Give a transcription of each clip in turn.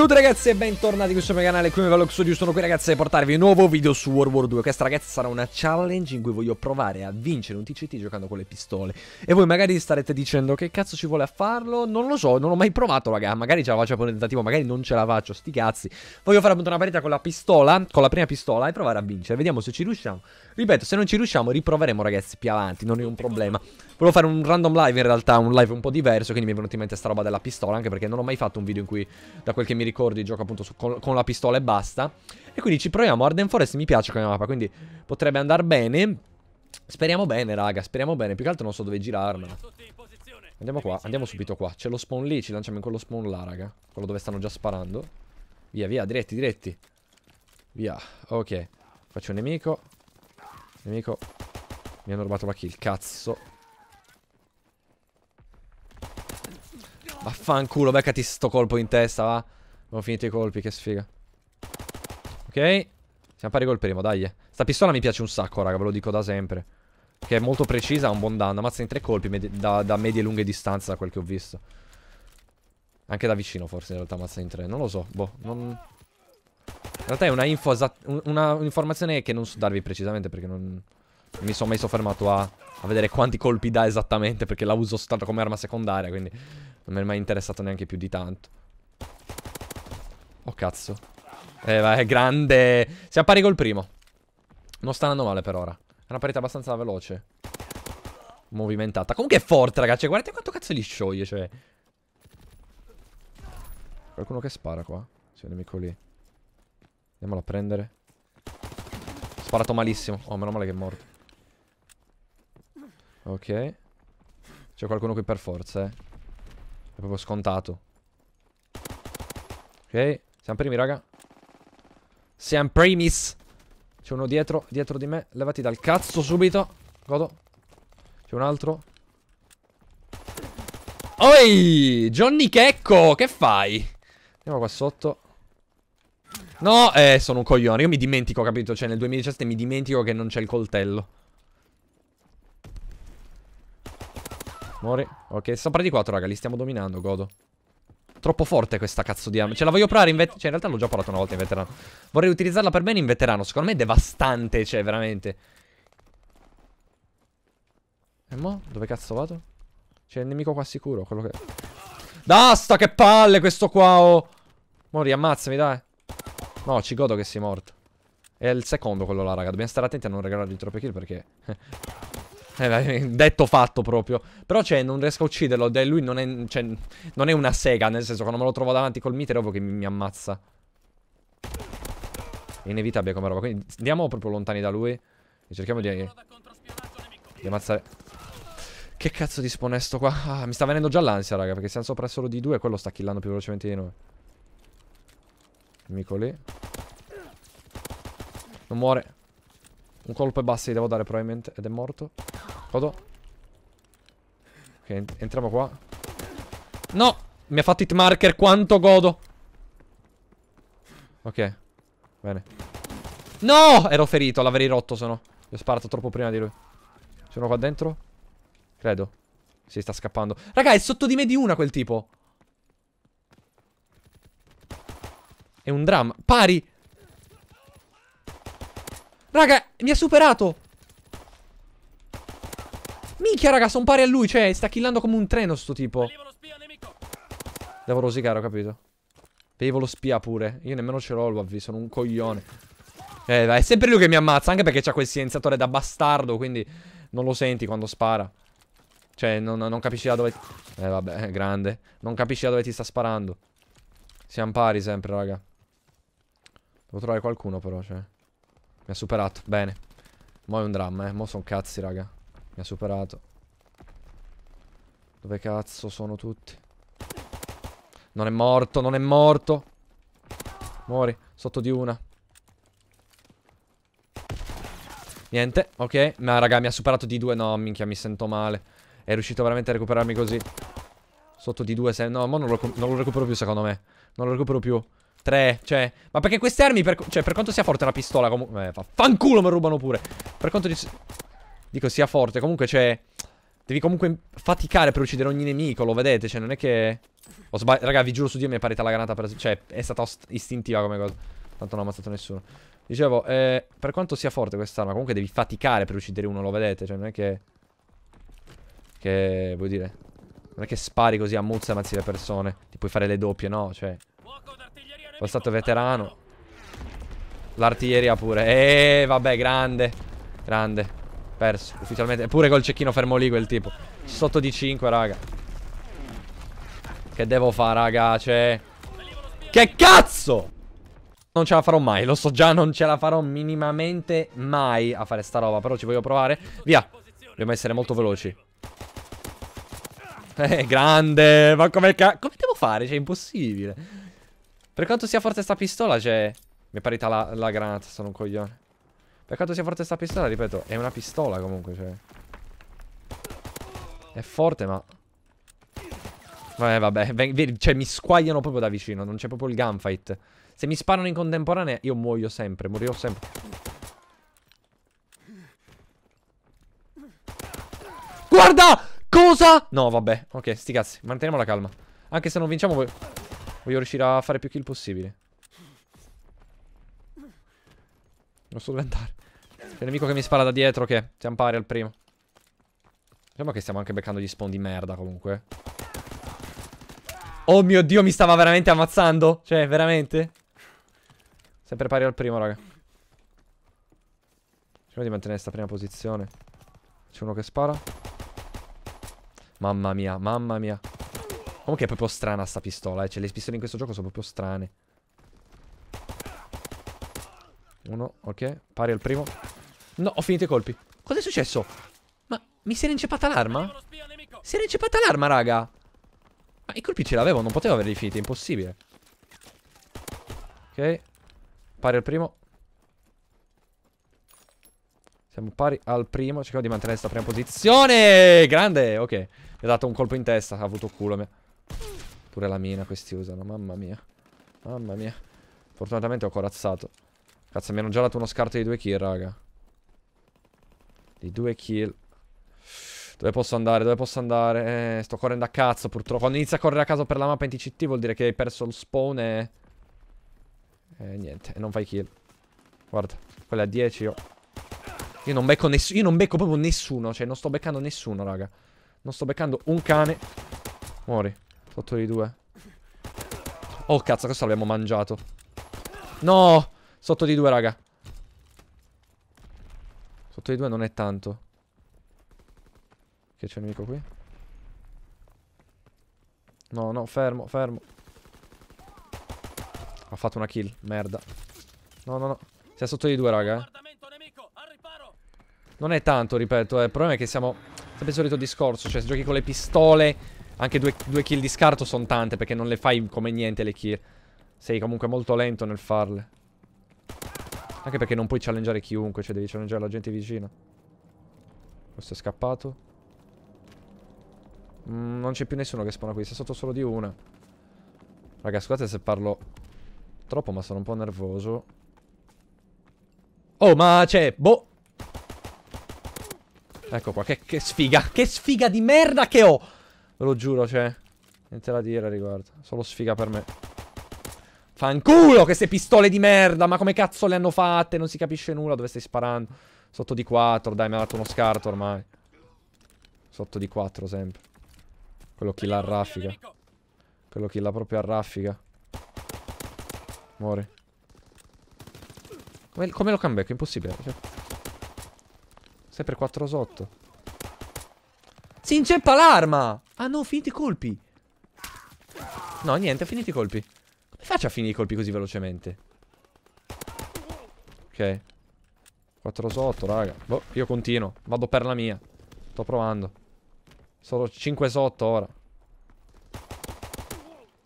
Ciao ragazzi e bentornati qui sul mio canale, qui mi Vlog Studio, sono qui ragazzi a portarvi un nuovo video su World War 2 Questa ragazzi sarà una challenge in cui voglio provare a vincere un TCT giocando con le pistole E voi magari starete dicendo che cazzo ci vuole a farlo, non lo so, non l'ho mai provato raga Magari ce la faccio a un tentativo, magari non ce la faccio, sti cazzi Voglio fare appunto una partita con la pistola, con la prima pistola e provare a vincere, vediamo se ci riusciamo Ripeto, se non ci riusciamo riproveremo ragazzi più avanti, non è un problema Volevo fare un random live in realtà, un live un po' diverso, quindi mi è venuta in mente sta roba della pistola Anche perché non ho mai fatto un video in cui, da quel che mi ricordo ricordi gioco appunto su, con, con, la pistola e basta. E quindi ci proviamo, Arden Forest mi piace come mappa, quindi potrebbe andare bene. Speriamo bene, raga, speriamo bene. Più che altro non so dove girarla. Andiamo qua, andiamo subito qua. C'è lo spawn lì, ci lanciamo in quello spawn là, raga. Quello dove stanno già sparando. Via, via, diretti, diretti. Via, ok. Faccio un nemico. Nemico. Mi hanno rubato la kill, cazzo. Vaffanculo, beccati sto colpo in testa, va. Abbiamo finito i colpi, che sfiga. Ok. Siamo pari col primo, dai. Sta pistola mi piace un sacco, raga, ve lo dico da sempre. Che è molto precisa, ha un buon danno. Ammazza in tre colpi da, da medie e lunghe distanze, da quel che ho visto. Anche da vicino, forse, in realtà, ammazza in tre. Non lo so, boh. Non... In realtà è una info una informazione che non so darvi precisamente perché non mi sono mai soffermato a, a, vedere quanti colpi dà esattamente perché la uso soltanto come arma secondaria, quindi non mi è mai interessato neanche più di tanto. Oh cazzo Eh ma è grande Siamo pari col primo Non sta andando male per ora È una parete abbastanza veloce Movimentata Comunque è forte ragazzi Guardate quanto cazzo li scioglie cioè Qualcuno che spara qua Sì un nemico lì Andiamolo a prendere Sparato malissimo Oh meno male che è morto Ok C'è qualcuno qui per forza eh È proprio scontato Ok siamo primi, raga. Siamo primis. C'è uno dietro, dietro di me. Levati dal cazzo subito. Godo. C'è un altro. Oi! Johnny Checco, che fai? Andiamo qua sotto. No, eh, sono un coglione. Io mi dimentico, capito? Cioè, nel 2017 mi dimentico che non c'è il coltello. Muori. Ok, sopra di 4, raga. Li stiamo dominando, godo. Troppo forte questa cazzo di arma. Ce la voglio provare in veterano. Cioè, in realtà l'ho già provato una volta in veterano. Vorrei utilizzarla per bene in veterano. Secondo me è devastante, cioè, veramente. E mo? Dove cazzo vado? C'è il nemico qua sicuro, quello che... Basta, che palle questo qua, oh! Mo riammazzami, dai. No, ci godo che sei morto. È il secondo quello là, raga. Dobbiamo stare attenti a non regalargli troppe kill perché... Eh, cioè, detto fatto proprio. Però, cioè, non riesco a ucciderlo. Lui non è, cioè, non è una sega, nel senso quando me lo trovo davanti col miter, ovvio che mi, mi ammazza. È inevitabile come roba. Quindi andiamo proprio lontani da lui. E cerchiamo di... Di ammazzare... Che cazzo di sponesto qua? Ah, mi sta venendo già l'ansia, raga, perché siamo sopra solo di due e quello sta killando più velocemente di noi. Nemico lì. Non muore. Un colpo e basta gli devo dare probabilmente. Ed è morto. Codo. Ok, entriamo qua. No! Mi ha fatto hit marker, quanto godo! Ok. Bene. No! Ero ferito, l'avrei rotto se no. Gli ho sparato troppo prima di lui. Sono qua dentro? Credo. Si sta scappando. Raga, è sotto di me di una quel tipo. È un dramma. Pari! Raga, mi ha superato! Minchia, raga, sono pari a lui. Cioè, sta killando come un treno sto tipo. Devo rosicare, ho capito. Bevo lo spia pure. Io nemmeno ce l'ho lo avviso. sono un coglione. Eh, dai, è sempre lui che mi ammazza, anche perché c'ha quel silenziatore da bastardo, quindi non lo senti quando spara. Cioè, non, non, capisci da dove... Eh, vabbè, grande. Non capisci da dove ti sta sparando. Siamo pari sempre, raga. Devo trovare qualcuno, però, cioè. Mi ha superato, bene. Mo' è un dramma, eh. Mo' sono cazzi, raga. Mi ha superato. Dove cazzo sono tutti? Non è morto, non è morto. Muori, sotto di una. Niente, ok. Ma raga, mi ha superato di due. No, minchia, mi sento male. È riuscito veramente a recuperarmi così. Sotto di due, se... No, ma non lo, non lo recupero più, secondo me. Non lo recupero più. Tre, cioè... Ma perché queste armi, per... cioè, per quanto sia forte la pistola, comunque... Eh, fa... fanculo, me rubano pure. Per quanto di dico sia forte. Comunque, cioè... Devi comunque faticare per uccidere ogni nemico, lo vedete? Cioè, non è che... Ho sbagliato... Raga, vi giuro su Dio mi è parita la granata per... Cioè, è stata istintiva come cosa. Tanto non ho ammazzato nessuno. Dicevo, eh, per quanto sia forte quest'arma, comunque devi faticare per uccidere uno, lo vedete? Cioè, non è che... Che... Vuoi dire... Non è che spari così a muzza e ammazzi le persone. Ti puoi fare le doppie, no? Cioè... Passato veterano. L'artiglieria pure. Eh, vabbè, grande. Grande. Perso, ufficialmente. Eppure col cecchino fermo lì quel tipo. Sotto di 5, raga. Che devo fare, raga? Cioè... Che cazzo! Non ce la farò mai, lo so già, non ce la farò minimamente mai a fare sta roba. Però ci voglio provare. Via. Dobbiamo essere molto veloci. Eh, grande. Ma come cazzo? Come devo fare? Cioè, è impossibile. Per quanto sia forte sta pistola, cioè... Mi è parita la, la granata, sono un coglione. Peccato sia forte sta pistola, ripeto, è una pistola comunque, cioè. È forte, ma... Vabbè, vabbè, cioè mi squagliano proprio da vicino, non c'è proprio il gunfight. Se mi sparano in contemporanea io muoio sempre, morirò sempre. Guarda! Cosa? No, vabbè, ok, sti cazzi, manteniamo la calma. Anche se non vinciamo, voglio, voglio riuscire a fare più kill possibile. Non so dove andare. C'è nemico che mi spara da dietro che siamo pari al primo. Diciamo che stiamo anche beccando gli spawn di merda comunque. Oh mio Dio, mi stava veramente ammazzando. Cioè, veramente? Sempre pari al primo, raga. Cerchiamo di mantenere questa prima posizione. C'è uno che spara. Mamma mia, mamma mia. Comunque è proprio strana sta pistola, eh. Cioè, le pistole in questo gioco sono proprio strane. Uno, ok. Pari al primo. No, ho finito i colpi. Cos'è successo? Ma mi si era inceppata l'arma? Si era inceppata l'arma, raga. Ma i colpi ce l'avevo, non potevo averli finiti, è impossibile. Ok. Pari al primo. Siamo pari al primo. Cerchiamo di mantenere questa prima posizione. Grande. Ok. Mi ha dato un colpo in testa. Ha avuto culo. Mia. Pure la mina questi usano. Mamma mia. Mamma mia. Fortunatamente ho corazzato. Cazzo, mi hanno già dato uno scarto di due kill, raga. Di due kill. Dove posso andare? Dove posso andare? Eh, sto correndo a cazzo purtroppo. Quando inizia a correre a caso per la mappa in TCT vuol dire che hai perso il spawn e... Eh, niente, non fai kill. Guarda, quella a 10 io... Io non becco nessuno, io non becco proprio nessuno, cioè non sto beccando nessuno, raga. Non sto beccando un cane. Muori. Sotto di due. Oh, cazzo, questo l'abbiamo mangiato. No! Sotto di due, raga. Sotto di 2 non è tanto. Che c'è un nemico qui? No, no, fermo, fermo. Ho fatto una kill, merda. No, no, no. Sei sotto di due, raga. Eh. Non è tanto, ripeto, eh. il problema è che siamo... Sempre il solito discorso, cioè se giochi con le pistole, anche due, due kill di scarto sono tante, perché non le fai come niente le kill. Sei comunque molto lento nel farle. Anche perché non puoi challengeare chiunque, cioè devi challengeare la gente vicina. Questo è scappato. Mm, non c'è più nessuno che spona qui, sta sotto solo di una. Raga, scusate se parlo troppo, ma sono un po' nervoso. Oh, ma c'è... Boh! Ecco qua, che, che, sfiga. Che sfiga di merda che ho! Ve lo giuro, cioè... Niente da dire a riguardo. Solo sfiga per me. Fanculo queste pistole di merda, ma come cazzo le hanno fatte? Non si capisce nulla dove stai sparando. Sotto di 4, dai, mi ha dato uno scarto ormai. Sotto di 4 sempre. Quello kill a raffica. Quello kill proprio a raffica. Muore. Come, come lo cambecco? Impossibile. Cioè. Sempre 4 sotto. Si inceppa l'arma! Ah no, finiti i colpi. No, niente, finiti i colpi faccio a finire i colpi così velocemente? Ok. 4 sotto, raga. Boh, io continuo. Vado per la mia. Sto provando. Solo 5 sotto ora.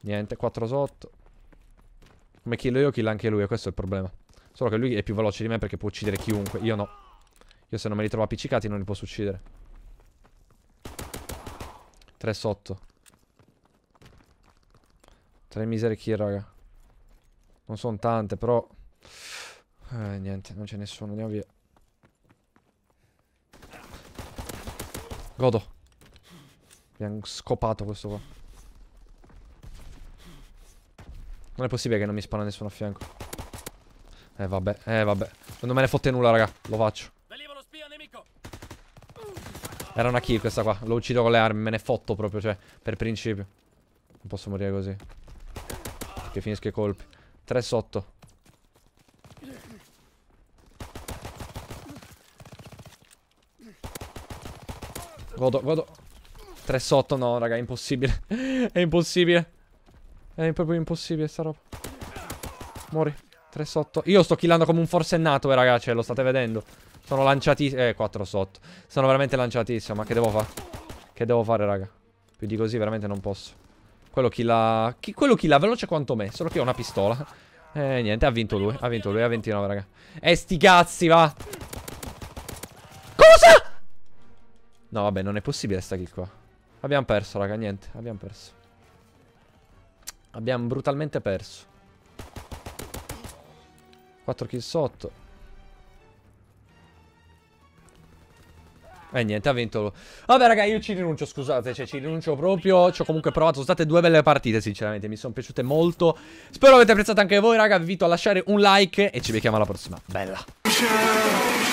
Niente, 4 sotto. Come kill io, kill anche lui. E Questo è il problema. Solo che lui è più veloce di me perché può uccidere chiunque. Io no. Io se non me li trovo appiccicati non li posso uccidere. 3 sotto. 3 misere kill, raga. Non sono tante, però... Eh, niente, non c'è nessuno, andiamo via. Godo. Abbiamo scopato questo qua. Non è possibile che non mi spara nessuno a fianco. Eh vabbè, eh vabbè. Non me ne fotte nulla, raga. Lo faccio. Era una kill questa qua. L'ho ucciso con le armi. Me ne fotto proprio, cioè, per principio. Non posso morire così. Che finisco i colpi. Tre sotto. Godo, godo. Tre sotto, no, raga, è impossibile. è impossibile. È proprio impossibile sta roba. Muori. Tre sotto. Io sto killando come un forsennato, eh, ragazzi, cioè, lo state vedendo. Sono lanciatissimo. Eh, quattro sotto. Sono veramente lanciatissimo, ma che devo fare? Che devo fare, raga? Più di così veramente non posso. Quello chi la... Chi, quello chi la veloce quanto me, solo che ho una pistola. Eh, niente, ha vinto lui. Ha vinto lui, ha 29, raga. Eh, sti cazzi, va! Cosa? No, vabbè, non è possibile sta kill qua. Abbiamo perso, raga, niente. Abbiamo perso. Abbiamo brutalmente perso. 4 kill sotto. E eh, niente, ha vinto. Vabbè, raga, io ci rinuncio, scusate, cioè ci rinuncio proprio. Ci ho comunque provato, sono state due belle partite, sinceramente, mi sono piaciute molto. Spero avete apprezzato anche voi, raga, vi invito a lasciare un like e ci vediamo alla prossima. Bella.